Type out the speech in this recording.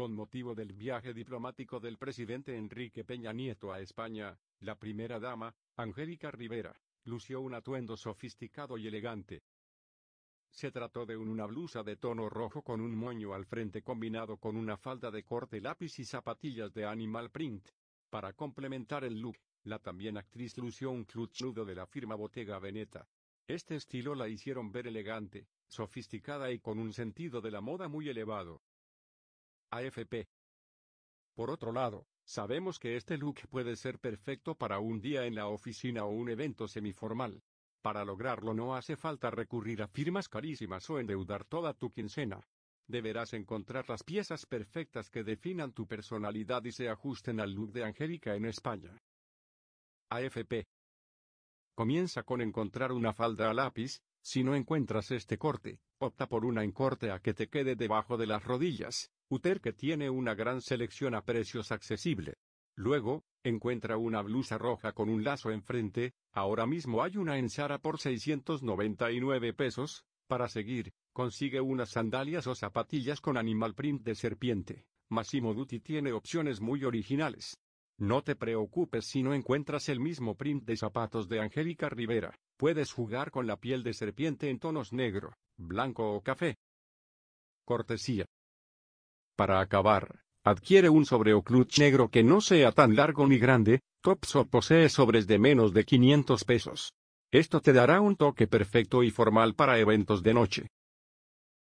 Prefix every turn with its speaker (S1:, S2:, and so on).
S1: Con motivo del viaje diplomático del presidente Enrique Peña Nieto a España, la primera dama, Angélica Rivera, lució un atuendo sofisticado y elegante. Se trató de una blusa de tono rojo con un moño al frente combinado con una falda de corte lápiz y zapatillas de animal print. Para complementar el look, la también actriz lució un clutch nudo de la firma Bottega Veneta. Este estilo la hicieron ver elegante, sofisticada y con un sentido de la moda muy elevado. AFP. Por otro lado, sabemos que este look puede ser perfecto para un día en la oficina o un evento semiformal. Para lograrlo no hace falta recurrir a firmas carísimas o endeudar toda tu quincena. Deberás encontrar las piezas perfectas que definan tu personalidad y se ajusten al look de Angélica en España. AFP. Comienza con encontrar una falda a lápiz, si no encuentras este corte, opta por una en corte a que te quede debajo de las rodillas, Uter que tiene una gran selección a precios accesible. Luego, encuentra una blusa roja con un lazo enfrente, ahora mismo hay una en Zara por 699 pesos, para seguir, consigue unas sandalias o zapatillas con animal print de serpiente. Massimo Dutti tiene opciones muy originales. No te preocupes si no encuentras el mismo print de zapatos de Angélica Rivera. Puedes jugar con la piel de serpiente en tonos negro, blanco o café. Cortesía. Para acabar, adquiere un sobre o clutch negro que no sea tan largo ni grande, Tops posee sobres de menos de 500 pesos. Esto te dará un toque perfecto y formal para eventos de noche.